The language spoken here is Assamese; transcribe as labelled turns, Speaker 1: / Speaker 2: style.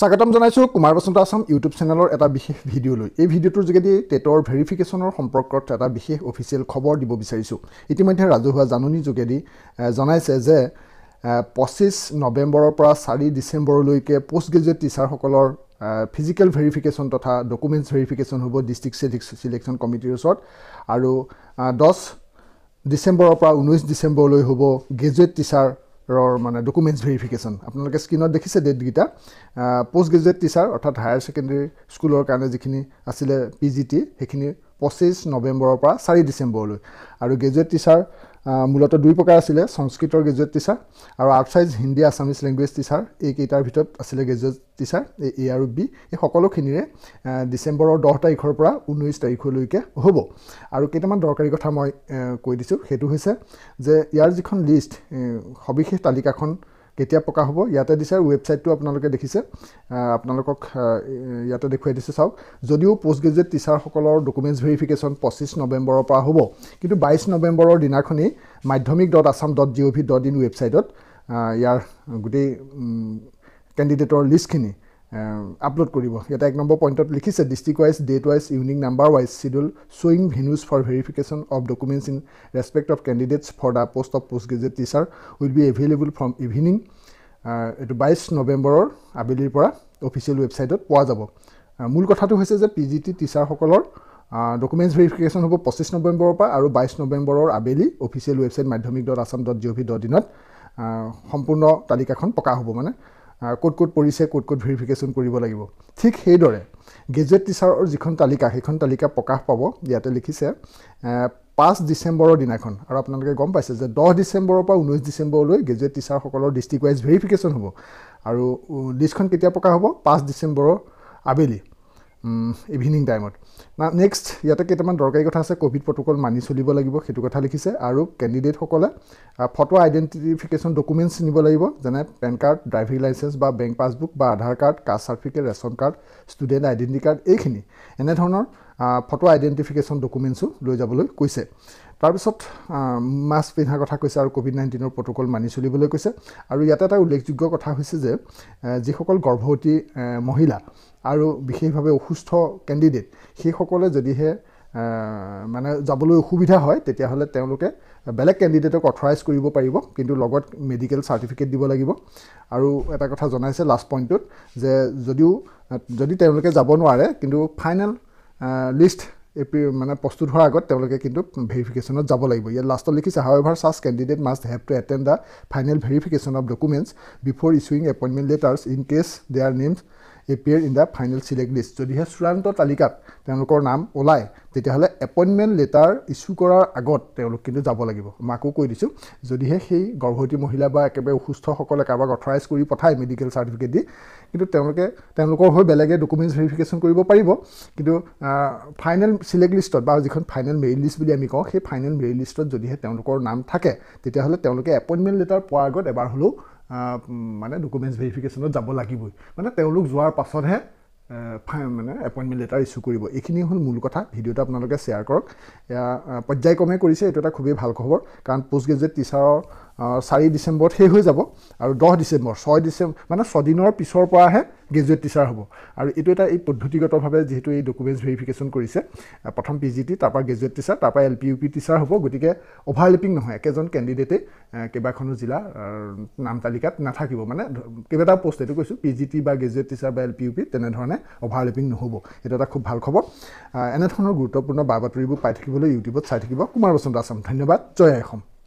Speaker 1: স্বাগতম জনাইছোঁ কুমাৰ বসন্ত আছাম ইউটিউব চেনেলৰ এটা বিশেষ লৈ এই ভিডিঅ'টোৰ যোগেদি টেটৰ ভেৰিফিকেশ্যনৰ সম্পৰ্কত এটা বিশেষ অফিচিয়েল খবৰ দিব বিচাৰিছোঁ ইতিমধ্যে ৰাজহুৱা জাননী যোগেদি জনাইছে যে পঁচিছ নৱেম্বৰৰ পৰা চাৰি ডিচেম্বৰলৈকে পষ্ট গ্ৰেজুৱেট টিচাৰসকলৰ ফিজিকেল ভেৰিফিকেশ্যন তথা ডকুমেণ্টছ ভেৰিফিকেশ্যন হ'ব ডিষ্ট্ৰিক্ট ছিলেকশ্যন কমিটিৰ ওচৰত আৰু দহ ডিচেম্বৰৰ পৰা ঊনৈছ ডিচেম্বৰলৈ হ'ব গ্ৰেজুৱেট টিচাৰ ৰৰ মানে ডকুমেণ্টছ ভেৰিফিকেশ্যন আপোনালোকে স্ক্ৰীণত দেখিছে ডেটকেইটা পষ্ট গ্ৰেজুৱেট টিচাৰ অৰ্থাৎ হায়াৰ ছেকেণ্ডেৰী স্কুলৰ কাৰণে যিখিনি আছিলে পি জি টি সেইখিনি পঁচিছ নৱেম্বৰৰ পৰা চাৰি ডিচেম্বৰলৈ আৰু গ্ৰেজুৱেট টিচাৰ মূলতঃ দুই প্ৰকাৰ আছিলে সংস্কৃতৰ গ্ৰেজুৱেট টিচাৰ আৰু art science Hindi Assamese language teacher এইকেইটাৰ ভিতৰত আছিলে গ্ৰেজুৱেট টিচাৰ এই এ আৰু বি এই সকলোখিনিৰে ডিচেম্বৰৰ দহ তাৰিখৰ পৰা ঊনৈছ তাৰিখলৈকে হ'ব আৰু কেইটামান দৰকাৰী কথা মই কৈ দিছোঁ সেইটো হৈছে যে ইয়াৰ যিখন লিষ্ট সবিশেষ তালিকাখন কেতিয়া পকা হ'ব ইয়াতে দিছে আৰু ৱেবছাইটটো আপোনালোকে দেখিছে আপোনালোকক ইয়াতে দেখুৱাই দিছে চাওক যদিও পষ্ট গ্ৰেজুৱেট টিচাৰসকলৰ ডকুমেণ্টছ ভেৰিফিকেশ্যন পঁচিছ নৱেম্বৰৰ পৰা হ'ব কিন্তু বাইছ নৱেম্বৰৰ দিনাখনেই Madhyamik dot Assam dot G O' V dot in ৱেবছাইটত ইয়াৰ গোটেই কেণ্ডিডেটৰ লিষ্টখিনি আপলোড কৰিব ইয়াতে এক নম্বৰ পইণ্টত লিখিছে district wise date wise unique number wise schedule শ্বয়িং venues for verification of documents in respect of candidates for the post of post graduate teacher will be available from evening এইটো বাইছ নৱেম্বৰৰ আবেলিৰ পৰা অফিচিয়েল ৱেবছাইটত পোৱা যাব মূল কথাটো হৈছে যে পি জি টি টিচাৰসকলৰ ডকুমেণ্টছ ভেৰিফিকেশ্যন হ'ব পঁচিছ নৱেম্বৰৰ পৰা আৰু বাইছ নৱেম্বৰৰ আবেলি official website Madhyamik dot Assam dot G O' V dot ইনত সম্পূৰ্ণ তালিকাখন পকা হ'ব মানে ক'ত ক'ত পৰিছে ক'ত ক'ত ভেৰিফিকেশ্যন কৰিব লাগিব ঠিক সেইদৰে গেজুৱেট টিচাৰৰ যিখন তালিকা সেইখন তালিকা প্ৰকাশ পাব ইয়াতে লিখিছে পাঁচ ডিচেম্বৰৰ দিনাখন আৰু আপোনালোকে গম পাইছে যে দহ ডিচেম্বৰৰ পৰা ঊনৈছ ডিচেম্বৰলৈ গেজুৱেট টিচাৰসকলৰ ডিষ্ট্ৰিক্ট ৱাইজ ভেৰিফিকেশ্যন হ'ব আৰু লিষ্টখন কেতিয়া প্ৰকাশ হ'ব পাঁচ ডিচেম্বৰৰ আবেলি ইভিনিং টাইমত নেক্সট ইয়াতে কেইটামান দৰকাৰী কথা আছে ক'ভিড প্ৰট'কল মানি চলিব লাগিব সেইটো কথা লিখিছে আৰু কেণ্ডিডেটসকলে ফটো আইডেণ্টিফিকেশ্যন ডকুমেণ্টছ নিব লাগিব যেনে পেন কাৰ্ড ড্ৰাইভিং লাইচেঞ্চ বা বেংক পাছবুক বা Aadhaar card caste certificate ration card student identity card এইখিনি এনেধৰণৰ ফটো আইডেণ্টিফিকেশ্যন ডকুমেণ্টছো লৈ যাবলৈ কৈছে তাৰপিছত মাস্ক পিন্ধাৰ কথা কৈছে আৰু ক'ভিড নাইণ্টিনৰ প্ৰট'কল মানি চলিবলৈ কৈছে আৰু ইয়াতে এটা উল্লেখযোগ্য কথা হৈছে যে যিসকল গৰ্ভৱতী মহিলা আৰু বিশেষভাৱে অসুস্থ কেণ্ডিডেট সেইসকলে যদিহে মানে যাবলৈ অসুবিধা হয় তেতিয়াহ'লে তেওঁলোকে বেলেগ কেণ্ডিডেটক অথৰাইজ কৰিব পাৰিব কিন্তু লগত মেডিকেল চাৰ্টিফিকেট দিব লাগিব আৰু এটা কথা জনাইছে লাষ্ট পইণ্টটোত যে যদিও যদি তেওঁলোকে যাব নোৱাৰে কিন্তু ফাইনেল লিষ্ট মানে প্ৰস্তুত হোৱাৰ আগত তেওঁলোকে কিন্তু ভেৰিফিকেশ্যনত যাব লাগিব ইয়াত লাষ্টত লিখিছে however such candidate must have to attend the final verification of documents before issuing appointment letters in case they are names appear in the final select list যদিহে চূড়ান্ত তালিকাত তেওঁলোকৰ নাম ওলায় তেতিয়াহ'লে এপইণ্টমেণ্ট লেটাৰ ইছ্যু কৰাৰ আগত তেওঁলোক কিন্তু যাব লাগিব মাকো কৈ দিছোঁ যদিহে সেই গৰ্ভৱতী মহিলা বা একেবাৰে অসুস্থসকলে কাৰোবাক অথৰাইজ কৰি পঠায় মেডিকেল চাৰ্টিফিকেট দি কিন্তু তেওঁলোকে তেওঁলোকৰ হৈ বেলেগে ডকুমেণ্টছ ভেৰিফিকেশ্যন কৰিব পাৰিব কিন্তু ফাইনেল চিলেক্ট লিষ্টত বা যিখন ফাইনেল মেৰিট লিষ্ট বুলি আমি কওঁ সেই ফাইনেল মেৰিট লিষ্টত যদিহে তেওঁলোকৰ নাম থাকে তেতিয়াহ'লে তেওঁলোকে এপইণ্টমেণ্ট লেটাৰ পোৱাৰ আগত এবাৰ হ'লেও মানে ডকুমেণ্টছ ভেৰিফিকেশ্যনত যাব লাগিবই মানে তেওঁলোক যোৱাৰ পাছতহে মানে এপইণ্টমেণ্ট লেটাৰ ইছ্যু কৰিব এইখিনি হ'ল মূল কথা ভিডিঅ'টো আপোনালোকে শ্বেয়াৰ কৰক এয়া পৰ্যায়ক্ৰমে কৰিছে এইটো এটা খুবেই ভাল খবৰ কাৰণ পষ্ট গ্ৰেজুৱেট টিচাৰৰ চাৰি ডিচেম্বৰত শেষ হৈ যাব আৰু দহ ডিচেম্বৰ ছয় ডিচেম্বৰ মানে ছদিনৰ পিছৰ পৰাহে গ্ৰেজুৱেট টিচাৰ হ'ব আৰু এইটো এটা এই পদ্ধতিগতভাৱে যিহেতু এই ডকুমেণ্টছ ভেৰিফিকেশ্যন কৰিছে প্ৰথম পি জি টি তাৰপৰা গ্ৰেজুৱেট টিচাৰ তাৰপৰা L P U P teacher হ'ব গতিকে অভাৰলিপিং নহয় একেজন কেণ্ডিডেটেই কেইবাখনো জিলা নাম তালিকাত নাথাকিব মানে কেইবাটাও পষ্ট এইটো কৈছোঁ পি জি টি বা গ্ৰেজুৱেট টিচাৰ বা এল পি ইউ পি তেনেধৰণে অভাৰলিপিং নহ'ব এইটো এটা খুব ভাল খবৰ এনেধৰণৰ গুৰুত্বপূৰ্ণ বা বাতৰিবোৰ পাই থাকিবলৈ ইউটিউবত চাই থাকিব কুমাৰ বসন্ত আছাম ধন্যবাদ জয় অসম